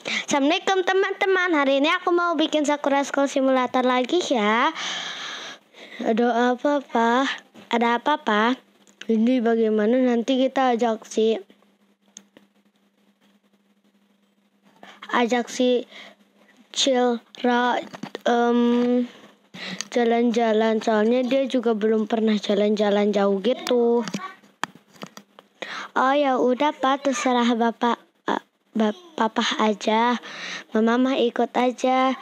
Assalamualaikum teman-teman Hari ini aku mau bikin Sakura School Simulator lagi ya Ada apa pak? Ada apa pak? Ini bagaimana nanti kita ajak si Ajak si Chill um, Jalan-jalan Soalnya dia juga belum pernah jalan-jalan jauh gitu Oh ya udah pak terserah bapak papa aja, mama mah ikut aja.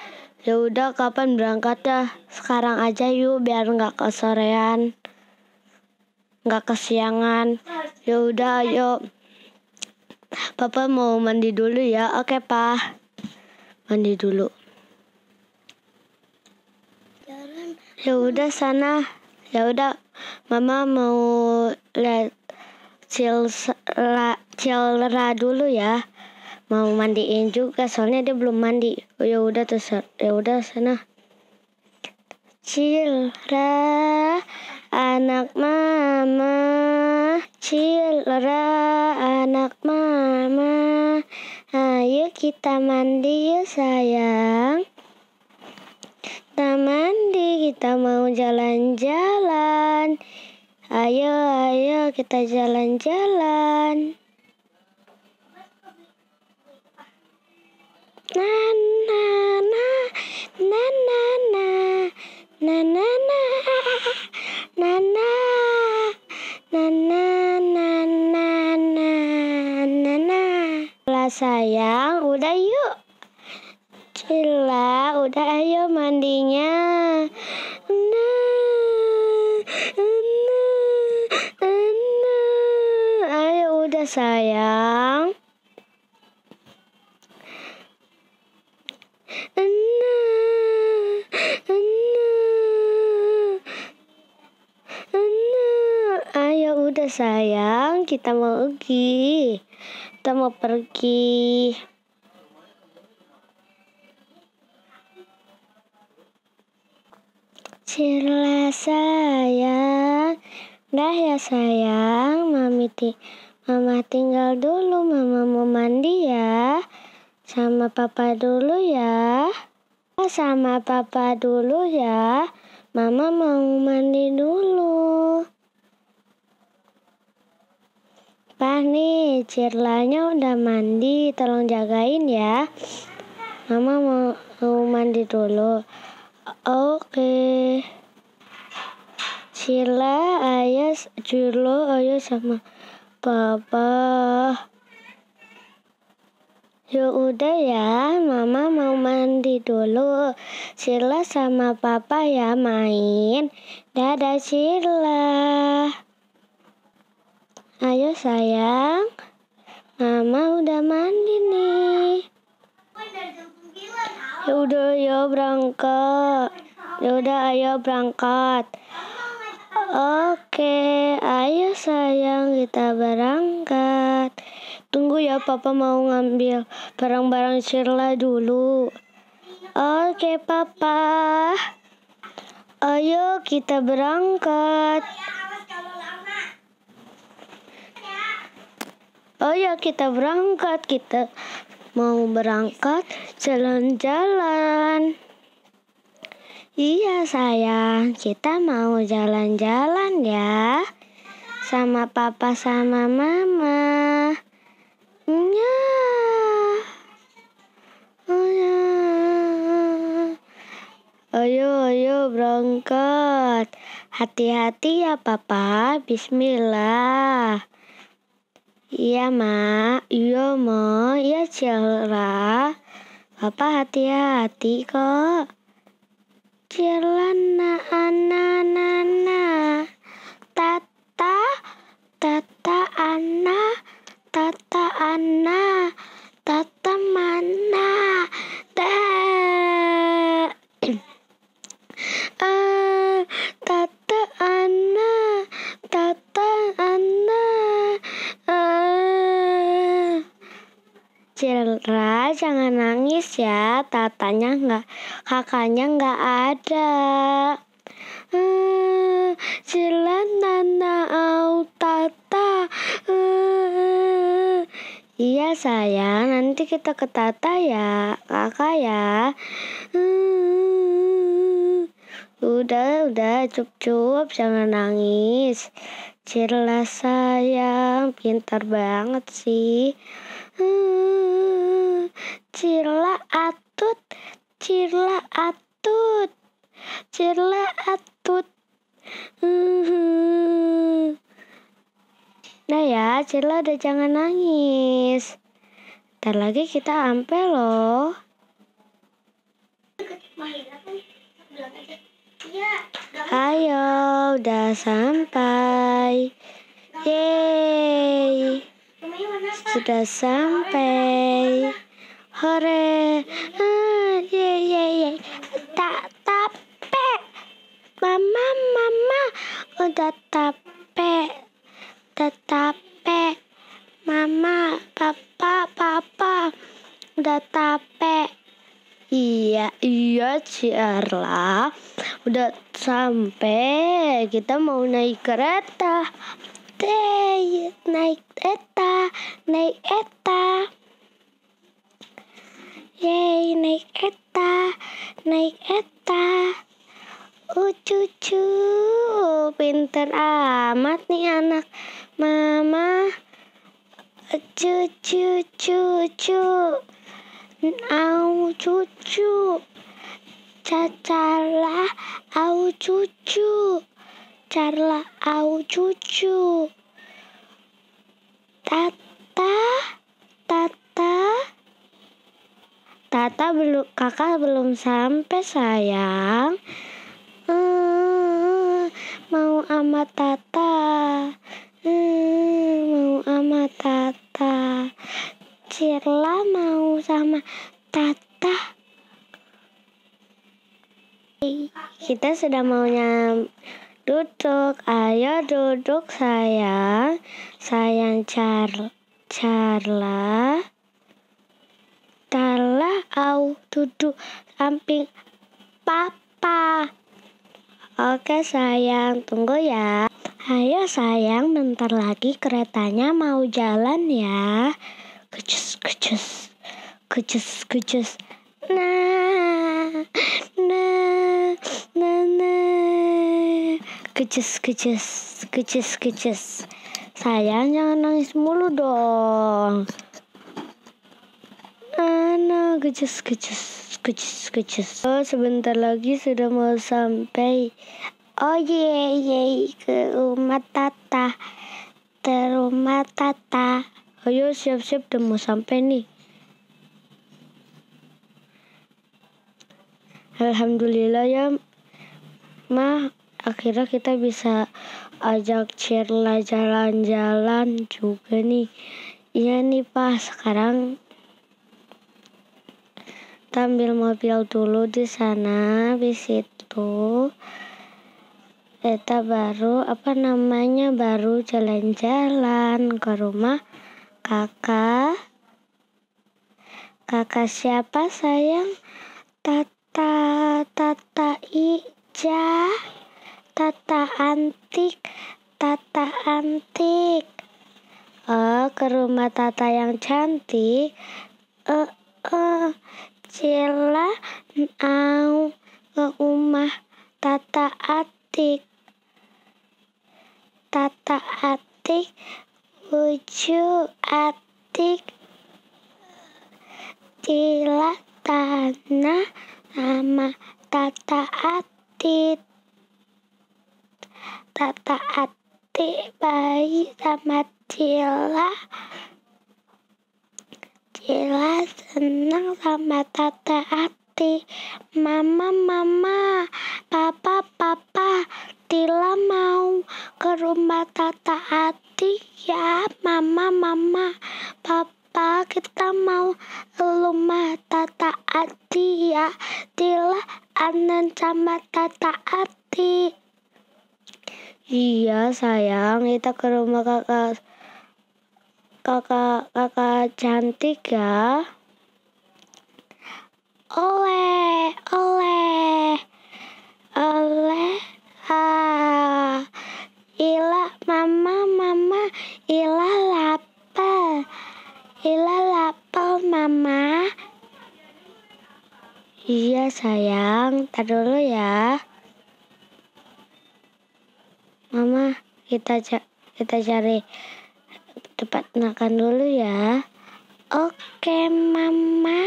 Ya udah kapan berangkat ya? Sekarang aja yuk biar nggak kesorean, nggak kesiangan. Ya udah ayo. Papa mau mandi dulu ya. Oke, pa. Mandi dulu. Ya udah sana. Ya udah, Mama mau lihat Cilra, Cilra dulu ya mau mandiin juga soalnya dia belum mandi oh, ya udah terus ya udah sana Cilra anak mama Cilra anak mama Ayo kita mandi ya sayang Kita mandi kita mau jalan-jalan Ayo ayo kita jalan-jalan na na na na na na na na na na na na na na na na na na Lah sayang, udah yuk. Cila, udah ayo mandinya. Nah. Ayo udah sayang. sayang, kita mau pergi. Kita mau pergi. Cila sayang, dah ya sayang, mami ti mama tinggal dulu, mama mau mandi ya, sama papa dulu ya, sama papa dulu ya, mama mau mandi dulu. Papa nih, Cirlanya udah mandi, tolong jagain ya. Mama mau, mandi dulu. Oke. Cirla, Ayah, Cirlo, ayo sama Papa. Ya udah ya, Mama mau mandi dulu. Cirla sama Papa ya main. Dadah Cirla. Ayo sayang, Mama udah mandi nih. Ya udah ya berangkat. Ya udah ayo berangkat. Oke, ayo sayang kita berangkat. Tunggu ya papa mau ngambil barang-barang Sherla dulu. Oke papa. Ayo kita berangkat. Oh ya kita berangkat, kita mau berangkat jalan-jalan. Iya sayang, kita mau jalan-jalan ya sama papa sama mama. Nya. Nya. Oh ayo, ayo berangkat. Hati-hati ya papa. Bismillah. Iya ma, iya ma, iya Ciara. Papa hati-hati kok. cila na ana na na. Tata, tata ana, tata ana, tata mana. tatanya nggak, kakaknya nggak ada. jalan eh, nana au tata. Eh, iya sayang, nanti kita ke tata ya, kakak ya. Eh, udah, udah, cup-cup, jangan nangis. Cirla sayang, pintar banget sih. Hmm, Cirla at atut cirla atut cirla atut uhuh. nah ya cirla udah jangan nangis ntar lagi kita ampe loh Ayo, udah sampai. Yeay. Sudah sampai hore ah, ye ye ye tak tape mama mama udah oh, tape udah mama papa papa udah tape iya iya Ciarla udah sampai kita mau naik kereta Teh, naik eta naik eta Yeay, naik eta, naik eta. Ucucu, pinter amat nih anak. Mama, cucu, cucu. Au cucu. Cacala, au cucu. Carla au cucu. Tata. Tata belum kakak belum sampai sayang. Uh, mau ama Tata. Uh, mau ama Tata. Cirla mau sama Tata. Kita sudah maunya duduk. Ayo duduk sayang. Sayang Char Charla. Tala au duduk samping papa. Oke sayang, tunggu ya. Ayo sayang, bentar lagi keretanya mau jalan ya. Kucus, kucus, kucus, kucus. Nah, nah, nah, nah. Kucus, kucus, kucus, kucus. Sayang jangan nangis mulu dong kecus kecus kecus kecus. Oh sebentar lagi sudah mau sampai. Oh ye ye ke rumah tata, ke rumah tata. Ayo siap-siap udah mau sampai nih. Alhamdulillah ya, mah akhirnya kita bisa ajak Cirla jalan-jalan juga nih. Iya nih pak, sekarang kita ambil mobil dulu di sana di situ kita baru apa namanya baru jalan-jalan ke rumah kakak kakak siapa sayang tata tata ija tata antik tata antik oh ke rumah tata yang cantik eh uh, Cilla au ke rumah tata atik. Tata atik lucu atik Cilla tanah sama tata Atik, tata atik baik sama Cilla. Ella senang sama tata Ati. Mama, mama, papa, papa, Tila mau ke rumah tata Ati ya. Mama, mama, papa, kita mau ke rumah tata Ati ya. Tila anan sama tata Ati. Iya sayang, kita ke rumah kakak kakak kakak cantik ya. Oleh, oleh, oleh, ah, ila mama, mama, ila lapel, ila lapel mama. Iya sayang, tar dulu ya. Mama, kita ca kita cari tempat makan dulu ya. Oke, Mama.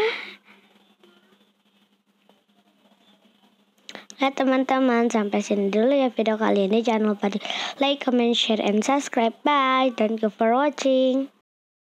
Nah teman-teman, sampai sini dulu ya video kali ini. Jangan lupa di like, comment, share, and subscribe. Bye, thank you for watching.